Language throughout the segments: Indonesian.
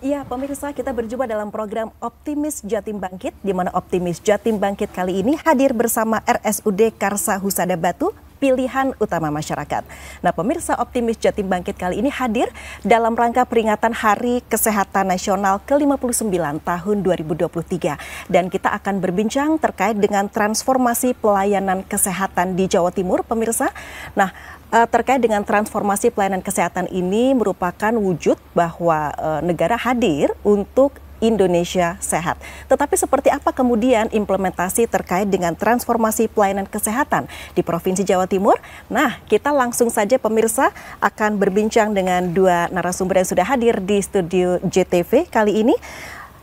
Iya, pemirsa, kita berjumpa dalam program Optimis Jatim Bangkit, di mana Optimis Jatim Bangkit kali ini hadir bersama RSUD Karsa Husada Batu, pilihan utama masyarakat. Nah, pemirsa Optimis Jatim Bangkit kali ini hadir dalam rangka peringatan Hari Kesehatan Nasional ke-59 tahun 2023 dan kita akan berbincang terkait dengan transformasi pelayanan kesehatan di Jawa Timur, pemirsa. Nah, uh, terkait dengan transformasi pelayanan kesehatan ini merupakan wujud bahwa uh, negara hadir untuk Indonesia sehat. Tetapi seperti apa kemudian implementasi terkait dengan transformasi pelayanan kesehatan di Provinsi Jawa Timur? Nah, kita langsung saja pemirsa akan berbincang dengan dua narasumber yang sudah hadir di studio JTV kali ini.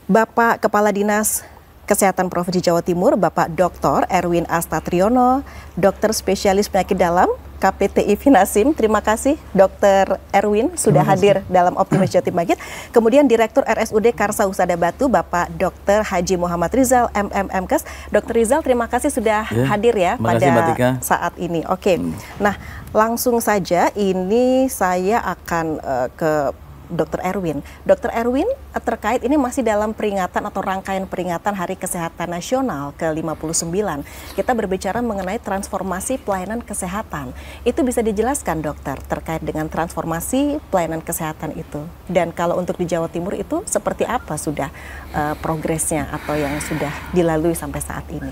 Bapak Kepala Dinas Kesehatan Provinsi Jawa Timur Bapak Dr. Erwin Astatriono, dokter spesialis penyakit dalam KPTI Finasim. Terima kasih Dr. Erwin sudah hadir dalam Optimis Jatim Magit. Kemudian Direktur RSUD Karsa Usada Batu Bapak Dr. Haji Muhammad Rizal MMMKes. Dr. Rizal terima kasih sudah ya, hadir ya pada kasih, saat ini. Oke. Okay. Hmm. Nah, langsung saja ini saya akan uh, ke Dr. Erwin. Dr. Erwin eh, terkait ini masih dalam peringatan atau rangkaian peringatan Hari Kesehatan Nasional ke-59. Kita berbicara mengenai transformasi pelayanan kesehatan. Itu bisa dijelaskan dokter terkait dengan transformasi pelayanan kesehatan itu. Dan kalau untuk di Jawa Timur itu seperti apa sudah uh, progresnya atau yang sudah dilalui sampai saat ini?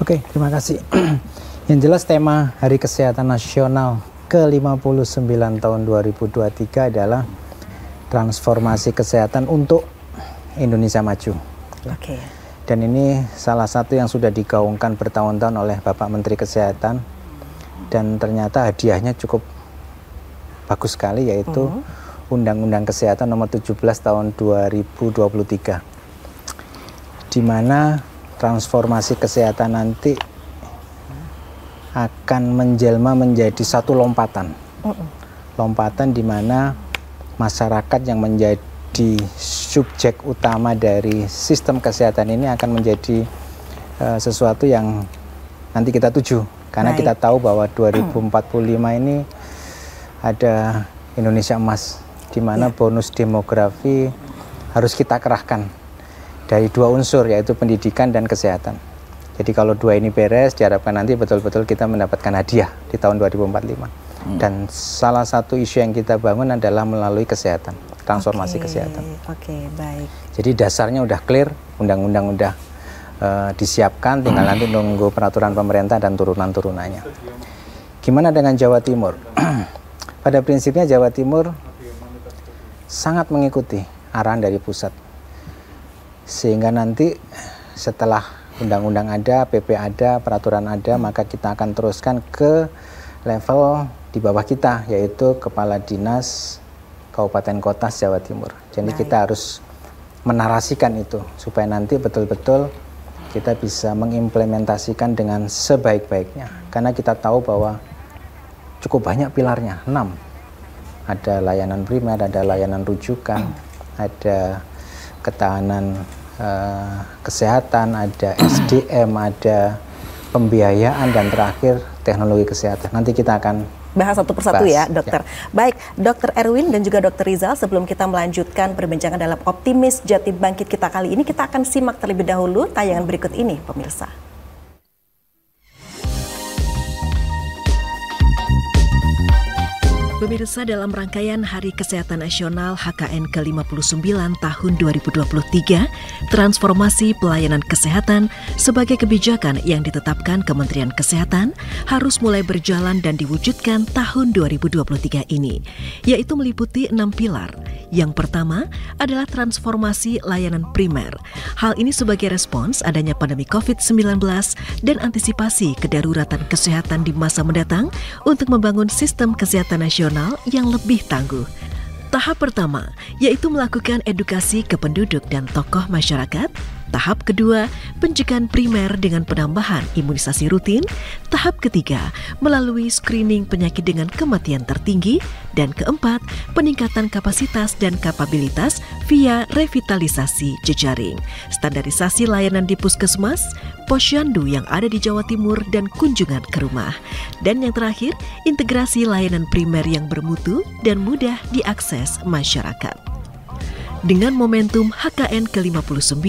Oke, okay, terima kasih. yang jelas tema Hari Kesehatan Nasional ke-59 tahun 2023 adalah transformasi kesehatan untuk Indonesia maju. Oke. Okay. Dan ini salah satu yang sudah digaungkan bertahun-tahun oleh Bapak Menteri Kesehatan dan ternyata hadiahnya cukup bagus sekali yaitu uh mm-hmm. -huh. Undang-Undang Kesehatan Nomor 17 Tahun 2023, di mana transformasi kesehatan nanti akan menjelma menjadi satu lompatan, uh -uh. lompatan di mana masyarakat yang menjadi subjek utama dari sistem kesehatan ini akan menjadi uh, sesuatu yang nanti kita tuju karena Baik. kita tahu bahwa 2045 ini ada Indonesia emas di mana ya. bonus demografi harus kita kerahkan dari dua unsur yaitu pendidikan dan kesehatan. Jadi kalau dua ini beres diharapkan nanti betul-betul kita mendapatkan hadiah di tahun 2045. Hmm. Dan salah satu isu yang kita bangun adalah melalui kesehatan, transformasi okay. kesehatan. Oke, okay, baik. Jadi dasarnya udah clear, undang-undang udah uh, disiapkan, tinggal nanti nunggu peraturan pemerintah dan turunan-turunannya. Gimana dengan Jawa Timur? Pada prinsipnya Jawa Timur sangat mengikuti arahan dari pusat. Sehingga nanti setelah undang-undang ada, PP ada, peraturan ada, maka kita akan teruskan ke level di bawah kita yaitu Kepala Dinas Kabupaten Kota Jawa Timur. Jadi Baik. kita harus menarasikan itu supaya nanti betul-betul kita bisa mengimplementasikan dengan sebaik-baiknya. Karena kita tahu bahwa cukup banyak pilarnya, 6. Ada layanan primer, ada layanan rujukan, ada ketahanan uh, kesehatan, ada SDM, ada pembiayaan dan terakhir teknologi kesehatan. Nanti kita akan bahas satu persatu ya, dokter. Ya. Baik, dokter Erwin dan juga dokter Rizal, sebelum kita melanjutkan perbincangan dalam optimis jati bangkit kita kali ini, kita akan simak terlebih dahulu tayangan berikut ini, pemirsa. Pemirsa dalam rangkaian Hari Kesehatan Nasional HKN ke-59 tahun 2023, transformasi pelayanan kesehatan sebagai kebijakan yang ditetapkan Kementerian Kesehatan harus mulai berjalan dan diwujudkan tahun 2023 ini, yaitu meliputi enam pilar. Yang pertama adalah transformasi layanan primer. Hal ini sebagai respons adanya pandemi COVID-19 dan antisipasi kedaruratan kesehatan di masa mendatang untuk membangun sistem kesehatan nasional nasional yang lebih tangguh. Tahap pertama yaitu melakukan edukasi ke penduduk dan tokoh masyarakat Tahap kedua, pencegahan primer dengan penambahan imunisasi rutin. Tahap ketiga, melalui screening penyakit dengan kematian tertinggi. Dan keempat, peningkatan kapasitas dan kapabilitas via revitalisasi jejaring. Standarisasi layanan di puskesmas, posyandu yang ada di Jawa Timur dan kunjungan ke rumah. Dan yang terakhir, integrasi layanan primer yang bermutu dan mudah diakses masyarakat. Dengan momentum HKN ke-59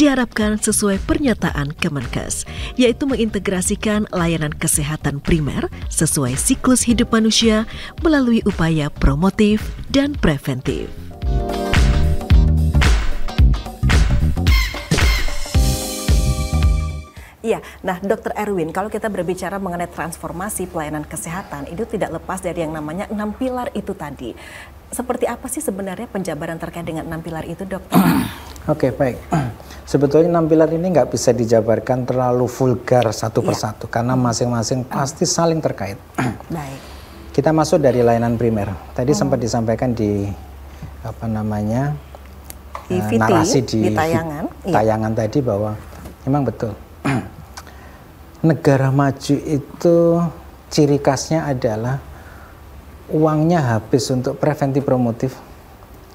diharapkan sesuai pernyataan Kemenkes, yaitu mengintegrasikan layanan kesehatan primer sesuai siklus hidup manusia melalui upaya promotif dan preventif. Iya, nah Dokter Erwin, kalau kita berbicara mengenai transformasi pelayanan kesehatan, itu tidak lepas dari yang namanya enam pilar itu tadi seperti apa sih sebenarnya penjabaran terkait dengan enam pilar itu dokter? Oke okay, baik. Sebetulnya enam pilar ini nggak bisa dijabarkan terlalu vulgar satu iya. persatu karena masing-masing ah. pasti saling terkait. baik. Kita masuk dari layanan primer. Tadi hmm. sempat disampaikan di apa namanya di eh, VT, narasi di, di tayangan, tayangan iya. tadi bahwa memang betul negara maju itu ciri khasnya adalah uangnya habis untuk preventif promotif,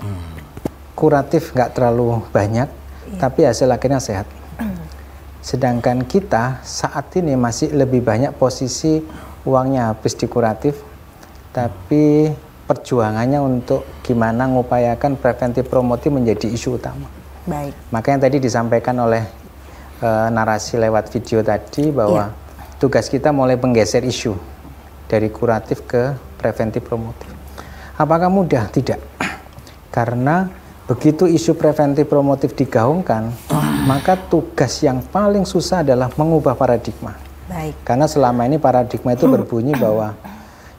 hmm. kuratif nggak terlalu banyak, iya. tapi hasil akhirnya sehat. Sedangkan kita saat ini masih lebih banyak posisi uangnya habis di kuratif, tapi perjuangannya untuk gimana mengupayakan preventif promotif menjadi isu utama. Baik. Makanya tadi disampaikan oleh e, narasi lewat video tadi bahwa ya. tugas kita mulai menggeser isu dari kuratif ke preventif promotif. Apakah mudah? Tidak. Karena begitu isu preventif promotif digaungkan, maka tugas yang paling susah adalah mengubah paradigma. Baik. Karena selama ini paradigma itu berbunyi bahwa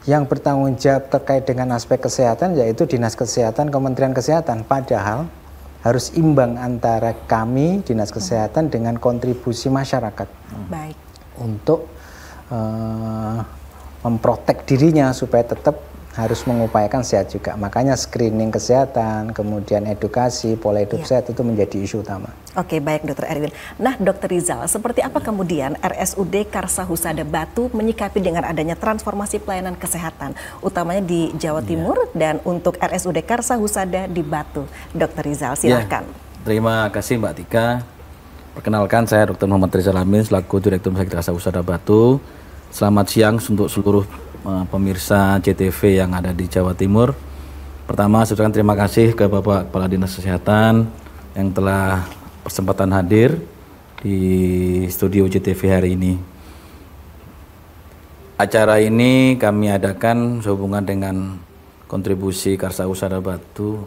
yang bertanggung jawab terkait dengan aspek kesehatan yaitu Dinas Kesehatan Kementerian Kesehatan. Padahal harus imbang antara kami Dinas Kesehatan dengan kontribusi masyarakat. Baik. Untuk uh, memprotek dirinya supaya tetap harus mengupayakan sehat juga. Makanya screening kesehatan, kemudian edukasi, pola hidup ya. sehat itu menjadi isu utama. Oke, baik Dokter Erwin. Nah, Dokter Rizal, seperti apa kemudian RSUD Karsa Husada Batu menyikapi dengan adanya transformasi pelayanan kesehatan, utamanya di Jawa iya. Timur ya. dan untuk RSUD Karsa Husada di Batu. Dokter Rizal, iya. silakan. Ya. Terima kasih Mbak Tika. Perkenalkan saya Dr. Muhammad Rizal Amin selaku Direktur Rumah Sakit Karsa Husada Batu Selamat siang untuk seluruh eh, pemirsa CTV yang ada di Jawa Timur. Pertama, ucapkan terima kasih ke Bapak Kepala Dinas Kesehatan yang telah kesempatan hadir di studio CTV hari ini. Acara ini kami adakan sehubungan dengan kontribusi Karsa Usada Batu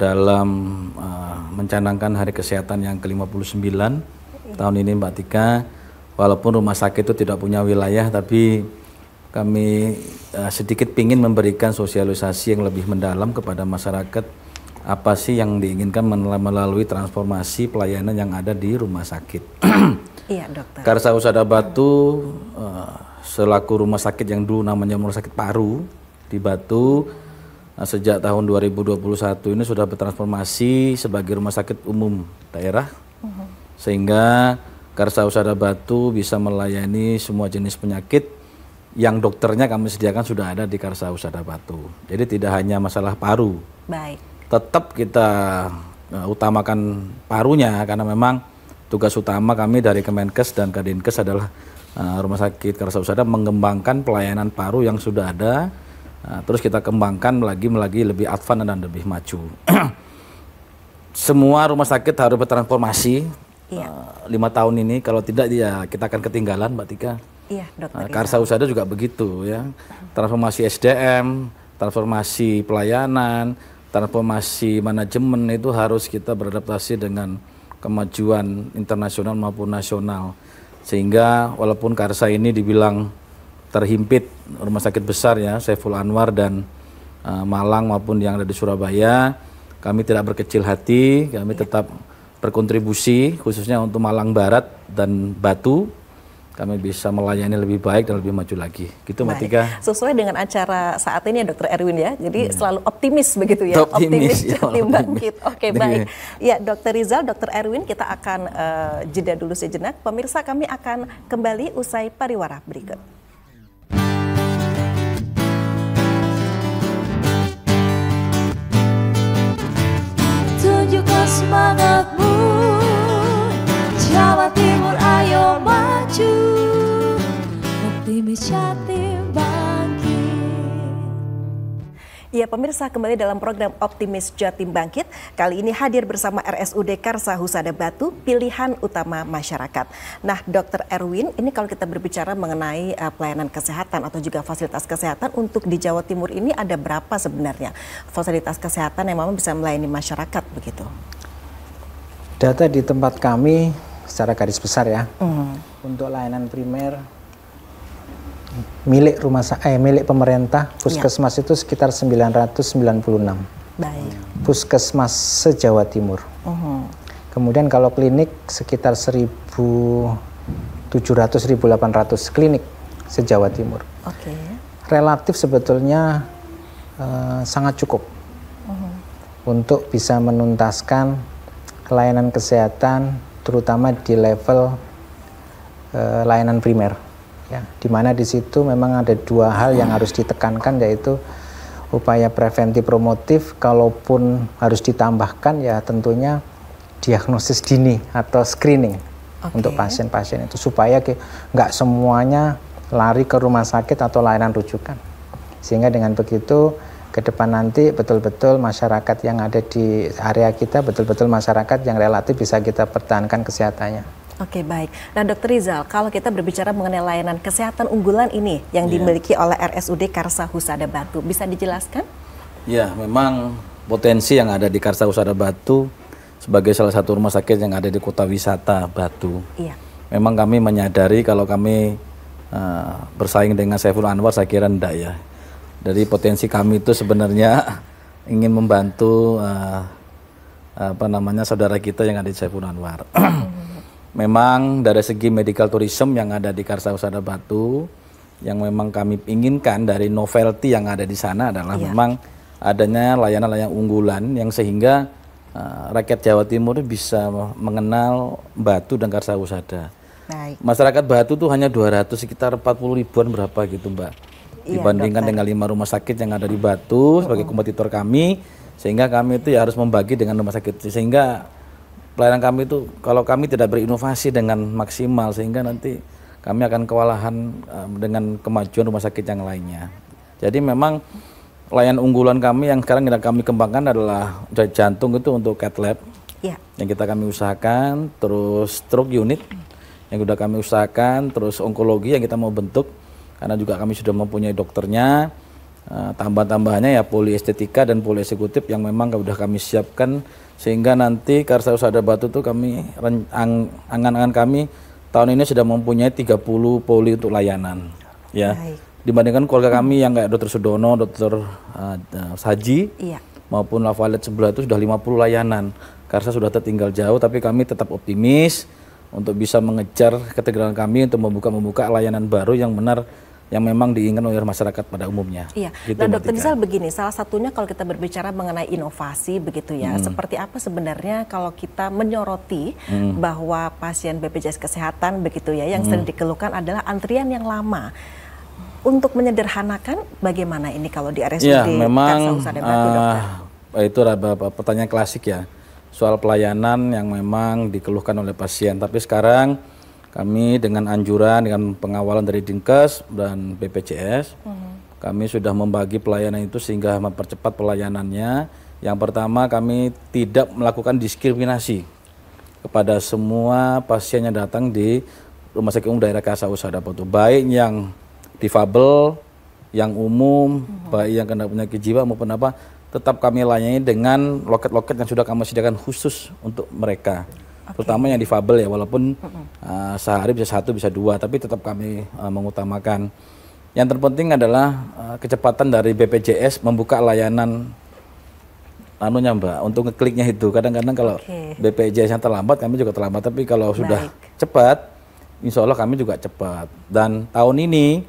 dalam uh, mencanangkan Hari Kesehatan yang ke-59 tahun ini Mbak Tika walaupun rumah sakit itu tidak punya wilayah tapi kami uh, sedikit ingin memberikan sosialisasi yang lebih mendalam kepada masyarakat apa sih yang diinginkan melalui transformasi pelayanan yang ada di rumah sakit. iya dokter. Karsa Usada Batu uh, selaku rumah sakit yang dulu namanya rumah sakit Paru di Batu uh, sejak tahun 2021 ini sudah bertransformasi sebagai rumah sakit umum daerah uh mhm. -huh. sehingga Karsa Usada Batu bisa melayani semua jenis penyakit yang dokternya kami sediakan sudah ada di Karsa Usada Batu. Jadi tidak hanya masalah paru. Baik. Tetap kita uh, utamakan parunya karena memang tugas utama kami dari Kemenkes dan Kadinkes adalah uh, Rumah Sakit Karsa Usada mengembangkan pelayanan paru yang sudah ada. Uh, terus kita kembangkan lagi lagi lebih advance dan lebih maju. Semua rumah sakit harus bertransformasi Iya. Uh, lima tahun ini kalau tidak ya kita akan ketinggalan Mbak Tika. Iya, dokter. Uh, Karsa Usada juga begitu ya. Transformasi SDM, transformasi pelayanan, transformasi manajemen itu harus kita beradaptasi dengan kemajuan internasional maupun nasional. Sehingga walaupun Karsa ini dibilang terhimpit rumah sakit besar ya, Saiful Anwar dan uh, Malang maupun yang ada di Surabaya, kami tidak berkecil hati, kami iya. tetap berkontribusi khususnya untuk Malang Barat dan Batu kami bisa melayani lebih baik dan lebih maju lagi. Gitu Mbak Tika. Sesuai dengan acara saat ini ya Dokter Erwin ya. Jadi hmm. selalu optimis begitu ya. Optimis, optimis ya, bangkit. Gitu. Oke, okay, baik. Ya, Dokter Rizal, Dokter Erwin kita akan uh, jeda dulu sejenak. Pemirsa kami akan kembali usai pariwara berikut. semangatmu Jawa Timur ayo maju Optimis Jatim Ya pemirsa kembali dalam program Optimis Jatim Bangkit Kali ini hadir bersama RSUD Karsa Husada Batu Pilihan utama masyarakat Nah dokter Erwin ini kalau kita berbicara mengenai eh, pelayanan kesehatan Atau juga fasilitas kesehatan untuk di Jawa Timur ini ada berapa sebenarnya Fasilitas kesehatan yang memang bisa melayani masyarakat begitu Data di tempat kami secara garis besar ya, mm. untuk layanan primer milik rumah eh milik pemerintah ya. puskesmas ya. itu sekitar 996. Baik. Puskesmas se-Jawa Timur. Mm -hmm. Kemudian kalau klinik sekitar 1.700 1.800 klinik se-Jawa Timur. Okay. Relatif sebetulnya uh, sangat cukup hmm. untuk bisa menuntaskan layanan kesehatan terutama di level eh, layanan primer ya di mana di situ memang ada dua hal yang harus ditekankan yaitu upaya preventif promotif kalaupun harus ditambahkan ya tentunya diagnosis dini atau screening okay. untuk pasien-pasien itu supaya nggak semuanya lari ke rumah sakit atau layanan rujukan sehingga dengan begitu ke depan nanti betul-betul masyarakat yang ada di area kita betul-betul masyarakat yang relatif bisa kita pertahankan kesehatannya. Oke baik. Nah Dokter Rizal, kalau kita berbicara mengenai layanan kesehatan unggulan ini yang yeah. dimiliki oleh RSUD Karsa Husada Batu, bisa dijelaskan? Ya, memang potensi yang ada di Karsa Husada Batu sebagai salah satu rumah sakit yang ada di kota wisata Batu. Iya. Memang kami menyadari kalau kami uh, bersaing dengan Saiful Anwar, saya kira enggak ya dari potensi kami itu sebenarnya ingin membantu uh, apa namanya saudara kita yang ada di Saiful Anwar. memang dari segi medical tourism yang ada di Usada Batu yang memang kami inginkan dari novelty yang ada di sana adalah iya. memang adanya layanan-layanan unggulan yang sehingga uh, rakyat Jawa Timur bisa mengenal Batu dan Usada. Baik. Masyarakat Batu tuh hanya 200 sekitar 40 ribuan berapa gitu, Mbak Iya, dibandingkan dengan lima rumah sakit yang ada di Batu sebagai kompetitor kami sehingga kami itu ya harus membagi dengan rumah sakit sehingga pelayanan kami itu kalau kami tidak berinovasi dengan maksimal sehingga nanti kami akan kewalahan eh, dengan kemajuan rumah sakit yang lainnya. Jadi memang layan unggulan kami yang sekarang kita kami kembangkan adalah jantung itu untuk cat lab ya. yang kita kami usahakan, terus stroke unit yang sudah kami usahakan, terus onkologi yang kita mau bentuk karena juga kami sudah mempunyai dokternya tambah eh, tambahnya ya poli estetika dan poli eksekutif yang memang sudah kami siapkan sehingga nanti Karsa Usada Batu itu kami angan-angan kami tahun ini sudah mempunyai 30 poli untuk layanan ya Baik. dibandingkan keluarga kami yang kayak Dokter Sudono, Dokter uh, Saji iya. maupun Lavalet sebelah itu sudah 50 layanan Karsa sudah tertinggal jauh tapi kami tetap optimis untuk bisa mengejar ketegangan kami untuk membuka-membuka layanan baru yang benar yang memang diinginkan oleh masyarakat pada umumnya. Iya. Gitu, nah, Dokter Gisal begini, salah satunya kalau kita berbicara mengenai inovasi begitu ya, hmm. seperti apa sebenarnya kalau kita menyoroti hmm. bahwa pasien BPJS kesehatan begitu ya, yang hmm. sering dikeluhkan adalah antrian yang lama. Untuk menyederhanakan, bagaimana ini kalau di RSUD? Iya, memang Kansausa, uh, ah, itu pertanyaan klasik ya soal pelayanan yang memang dikeluhkan oleh pasien. Tapi sekarang kami dengan anjuran dengan pengawalan dari Dinkes dan BPJS hmm. kami sudah membagi pelayanan itu sehingga mempercepat pelayanannya yang pertama kami tidak melakukan diskriminasi kepada semua pasien yang datang di Rumah Sakit Umum Daerah Kasa Usada baik yang difabel yang umum hmm. baik yang kena penyakit jiwa maupun apa tetap kami layani dengan loket-loket yang sudah kami sediakan khusus untuk mereka okay. terutama yang difabel ya walaupun uh, sehari bisa satu bisa dua tapi tetap kami uh, mengutamakan yang terpenting adalah uh, kecepatan dari BPJS membuka layanan anunya Mbak untuk ngekliknya itu kadang-kadang kalau okay. BPJS yang terlambat kami juga terlambat tapi kalau Baik. sudah cepat Insya Allah kami juga cepat dan tahun ini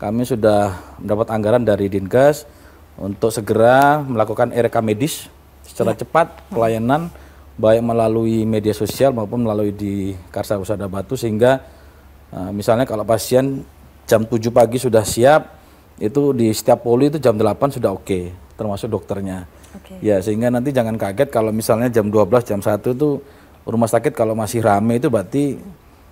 kami sudah mendapat anggaran dari Dinkes untuk segera melakukan e medis secara ya. cepat pelayanan hmm baik melalui media sosial maupun melalui di Karsa Usada Batu sehingga uh, misalnya kalau pasien jam 7 pagi sudah siap itu di setiap poli itu jam 8 sudah oke okay, termasuk dokternya. Okay. Ya, sehingga nanti jangan kaget kalau misalnya jam 12 jam 1 itu rumah sakit kalau masih ramai itu berarti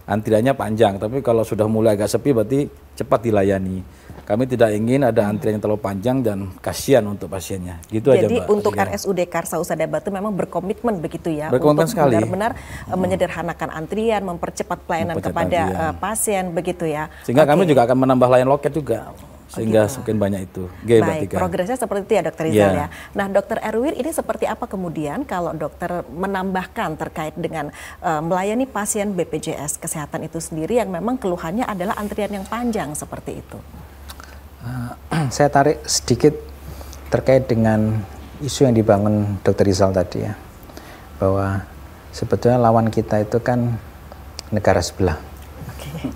antriannya panjang, tapi kalau sudah mulai agak sepi berarti cepat dilayani kami tidak ingin ada antrian yang terlalu panjang dan kasihan untuk pasiennya. Gitu Jadi aja, untuk ya. RSUD Karsa Usada Batu memang berkomitmen begitu ya berkomitmen untuk sekali. benar-benar hmm. Eh, menyederhanakan antrian, mempercepat pelayanan mempercepat kepada eh, antrian. pasien begitu ya. Sehingga okay. kami juga akan menambah layan loket juga sehingga semakin banyak itu. Gaya, Baik, Batika. progresnya seperti itu ya dokter Rizal yeah. ya. Nah dokter Erwin ini seperti apa kemudian kalau dokter menambahkan terkait dengan uh, melayani pasien BPJS Kesehatan itu sendiri yang memang keluhannya adalah antrian yang panjang seperti itu? Eh, saya tarik sedikit terkait dengan isu yang dibangun Dr. Rizal tadi ya, bahwa sebetulnya lawan kita itu kan negara sebelah. Okay.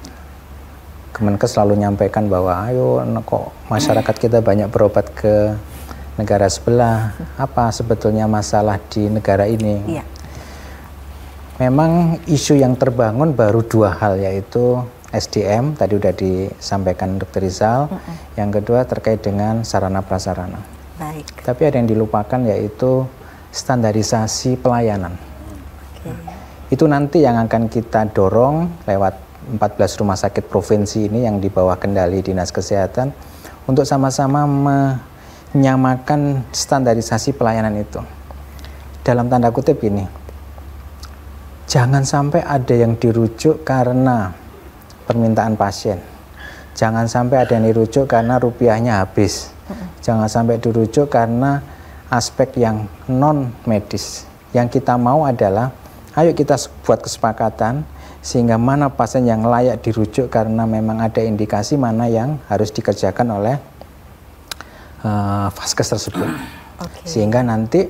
Kemenkes selalu menyampaikan bahwa ayo kok masyarakat kita banyak berobat ke negara sebelah, apa sebetulnya masalah di negara ini? Yeah. Memang isu yang terbangun baru dua hal yaitu SDM tadi sudah disampaikan Dr. Rizal. Mm -hmm. Yang kedua terkait dengan sarana prasarana. Baik. Tapi ada yang dilupakan yaitu standarisasi pelayanan. Okay. Nah, itu nanti yang akan kita dorong lewat 14 rumah sakit provinsi ini yang di bawah kendali Dinas Kesehatan untuk sama-sama menyamakan standarisasi pelayanan itu. Dalam tanda kutip ini, jangan sampai ada yang dirujuk karena permintaan pasien. Jangan sampai ada yang dirujuk karena rupiahnya habis. Jangan sampai dirujuk karena aspek yang non medis. Yang kita mau adalah ayo kita buat kesepakatan sehingga mana pasien yang layak dirujuk karena memang ada indikasi mana yang harus dikerjakan oleh uh, vaskes tersebut. Okay. Sehingga nanti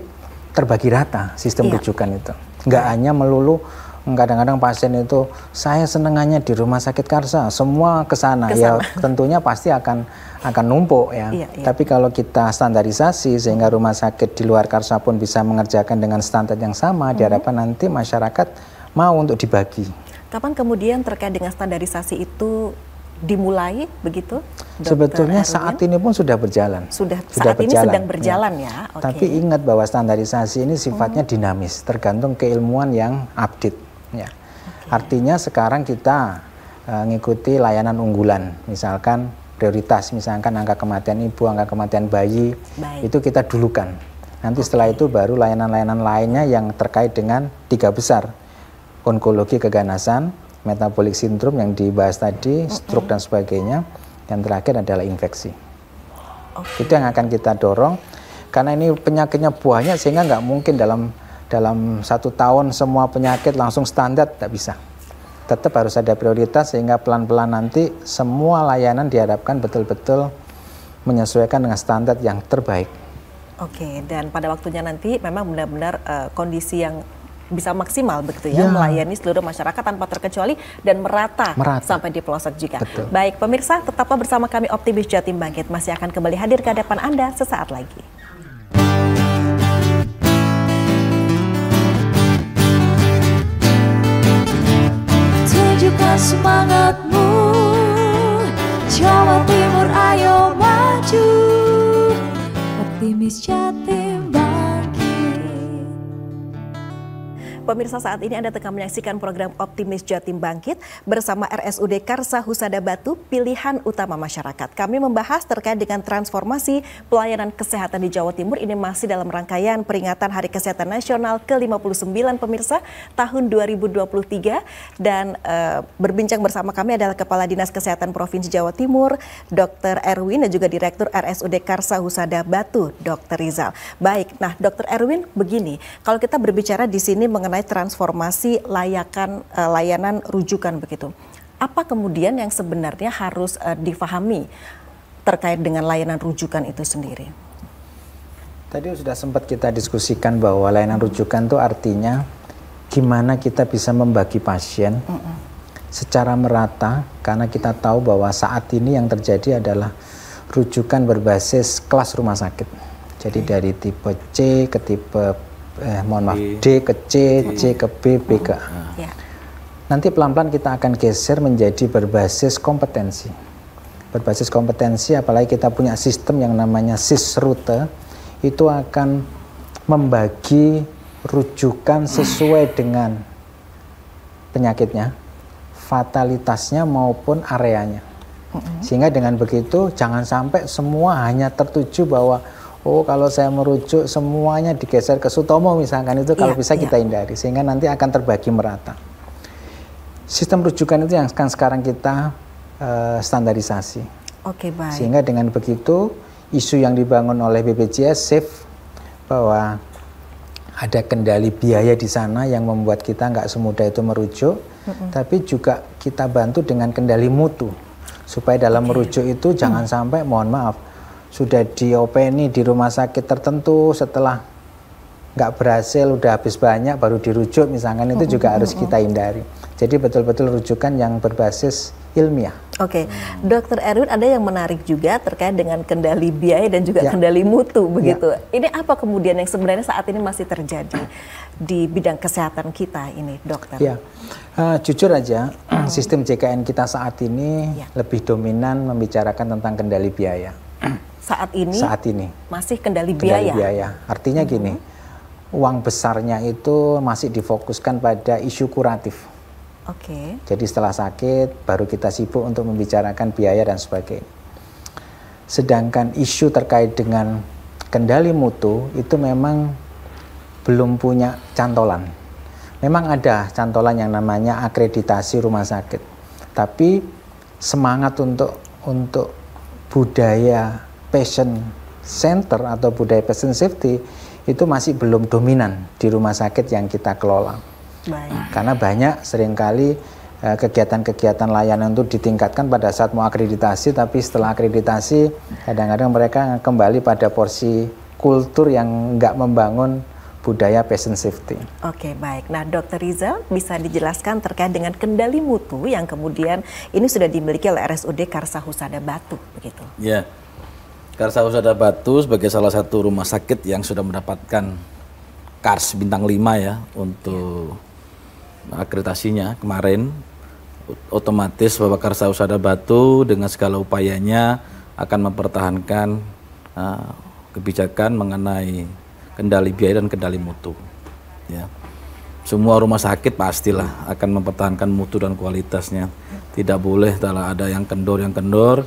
terbagi rata sistem yeah. rujukan itu. Nggak yeah. hanya melulu kadang-kadang pasien itu saya senengannya di rumah sakit Karsa semua ke sana ya tentunya pasti akan akan numpuk ya. Iya, iya. Tapi kalau kita standarisasi sehingga rumah sakit di luar Karsa pun bisa mengerjakan dengan standar yang sama mm -hmm. diharapkan nanti masyarakat mau untuk dibagi. Kapan kemudian terkait dengan standarisasi itu dimulai begitu? Dr. Sebetulnya Erwin? saat ini pun sudah berjalan. Sudah, sudah saat berjalan. ini sedang berjalan ya. ya. Okay. Tapi ingat bahwa standarisasi ini sifatnya oh. dinamis, tergantung keilmuan yang update. Ya, Okay. Artinya sekarang kita uh, layanan unggulan, misalkan prioritas, misalkan angka kematian ibu, angka kematian bayi, Baik. itu kita dulukan. Nanti okay. setelah itu baru layanan-layanan lainnya yang terkait dengan tiga besar, onkologi keganasan, metabolik syndrome yang dibahas tadi, stroke dan sebagainya, yang terakhir adalah infeksi. Okay. Itu yang akan kita dorong karena ini penyakitnya buahnya, sehingga nggak mungkin dalam dalam satu tahun semua penyakit langsung standar tidak bisa tetap harus ada prioritas sehingga pelan-pelan nanti semua layanan diharapkan betul-betul menyesuaikan dengan standar yang terbaik. Oke, dan pada waktunya nanti memang benar-benar uh, kondisi yang bisa maksimal begitu ya, ya melayani seluruh masyarakat tanpa terkecuali dan merata, merata. sampai di pelosok juga. Betul. Baik pemirsa, tetaplah bersama kami Optimis Jatim Bangkit masih akan kembali hadir ke hadapan Anda sesaat lagi. semangatmu Jawa Timur ayo maju Optimis jati Pemirsa saat ini Anda tengah menyaksikan program Optimis Jatim Bangkit bersama RSUD Karsa Husada Batu Pilihan Utama Masyarakat. Kami membahas terkait dengan transformasi pelayanan kesehatan di Jawa Timur ini masih dalam rangkaian peringatan Hari Kesehatan Nasional ke-59 pemirsa tahun 2023 dan e, berbincang bersama kami adalah Kepala Dinas Kesehatan Provinsi Jawa Timur Dr. Erwin dan juga Direktur RSUD Karsa Husada Batu Dr. Rizal. Baik, nah Dr. Erwin begini, kalau kita berbicara di sini mengenai mengenai transformasi layakan uh, layanan rujukan begitu. Apa kemudian yang sebenarnya harus uh, difahami terkait dengan layanan rujukan itu sendiri? Tadi sudah sempat kita diskusikan bahwa layanan rujukan itu artinya gimana kita bisa membagi pasien mm -mm. secara merata karena kita tahu bahwa saat ini yang terjadi adalah rujukan berbasis kelas rumah sakit. Jadi dari tipe C ke tipe eh mohon maaf D ke C, C ke B, B ke A. Oh, ya. Nanti pelan-pelan kita akan geser menjadi berbasis kompetensi. Berbasis kompetensi apalagi kita punya sistem yang namanya SIS rute itu akan membagi rujukan sesuai dengan penyakitnya, fatalitasnya maupun areanya. Sehingga dengan begitu jangan sampai semua hanya tertuju bahwa oh kalau saya merujuk semuanya digeser ke Sutomo misalkan itu kalau ya, bisa kita iya. hindari sehingga nanti akan terbagi merata. Sistem rujukan itu yang akan sekarang kita uh, standarisasi. Oke, okay, baik. Sehingga dengan begitu isu yang dibangun oleh BPJS safe bahwa ada kendali biaya di sana yang membuat kita nggak semudah itu merujuk, mm -hmm. tapi juga kita bantu dengan kendali mutu supaya dalam okay. merujuk itu jangan mm. sampai mohon maaf sudah diopeni di rumah sakit tertentu setelah nggak berhasil udah habis banyak baru dirujuk misalkan itu juga harus kita hindari. Jadi betul-betul rujukan yang berbasis ilmiah. Oke, okay. Dokter Erwin ada yang menarik juga terkait dengan kendali biaya dan juga ya. kendali mutu ya. begitu. Ya. Ini apa kemudian yang sebenarnya saat ini masih terjadi di bidang kesehatan kita ini, dokter? Ya, uh, jujur aja sistem JKN kita saat ini ya. lebih dominan membicarakan tentang kendali biaya saat ini saat ini masih kendali, kendali biaya. biaya. Artinya mm-hmm. gini, hmm. uang besarnya itu masih difokuskan pada isu kuratif. Oke. Okay. Jadi setelah sakit baru kita sibuk untuk membicarakan biaya dan sebagainya. Sedangkan isu terkait dengan kendali mutu itu memang belum punya cantolan. Memang ada cantolan yang namanya akreditasi rumah sakit. Tapi semangat untuk untuk budaya passion center atau budaya patient safety itu masih belum dominan di rumah sakit yang kita kelola. Baik. Karena banyak seringkali eh, kegiatan-kegiatan layanan itu ditingkatkan pada saat mau akreditasi, tapi setelah akreditasi kadang-kadang mereka kembali pada porsi kultur yang nggak membangun budaya patient safety. Oke, baik. Nah, Dokter Rizal bisa dijelaskan terkait dengan kendali mutu yang kemudian ini sudah dimiliki oleh RSUD Karsa Husada Batu, begitu? Ya, Karsa Husada Batu sebagai salah satu rumah sakit yang sudah mendapatkan Kars bintang 5 ya untuk ya. akreditasinya kemarin otomatis Bapak Karsa Husada Batu dengan segala upayanya akan mempertahankan uh, kebijakan mengenai kendali biaya dan kendali mutu. Ya. Semua rumah sakit pastilah akan mempertahankan mutu dan kualitasnya. Tidak boleh kalau ada yang kendor yang kendor,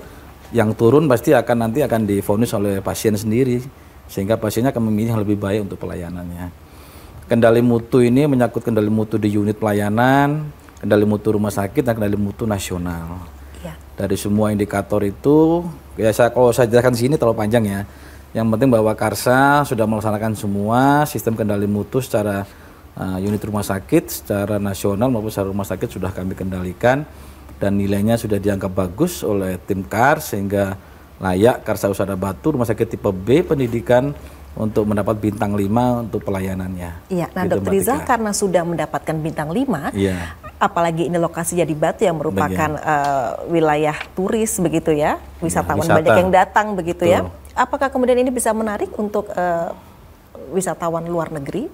yang turun pasti akan nanti akan difonis oleh pasien sendiri sehingga pasiennya akan memilih yang lebih baik untuk pelayanannya. Kendali mutu ini menyangkut kendali mutu di unit pelayanan, kendali mutu rumah sakit dan kendali mutu nasional. Ya. Dari semua indikator itu, ya saya kalau saya jelaskan sini terlalu panjang ya yang penting bahwa Karsa sudah melaksanakan semua sistem kendali mutu secara uh, unit rumah sakit, secara nasional maupun secara rumah sakit sudah kami kendalikan dan nilainya sudah dianggap bagus oleh tim Kars sehingga layak Karsa Usada Batu Rumah Sakit tipe B pendidikan untuk mendapat bintang 5 untuk pelayanannya. Iya, nah gitu, Dr. Riza karena sudah mendapatkan bintang 5, iya. apalagi ini lokasi jadi Batu yang merupakan uh, wilayah turis begitu ya, iya, wisatawan ya, wisata. banyak yang datang begitu ya. Betul. ya apakah kemudian ini bisa menarik untuk uh, wisatawan luar negeri?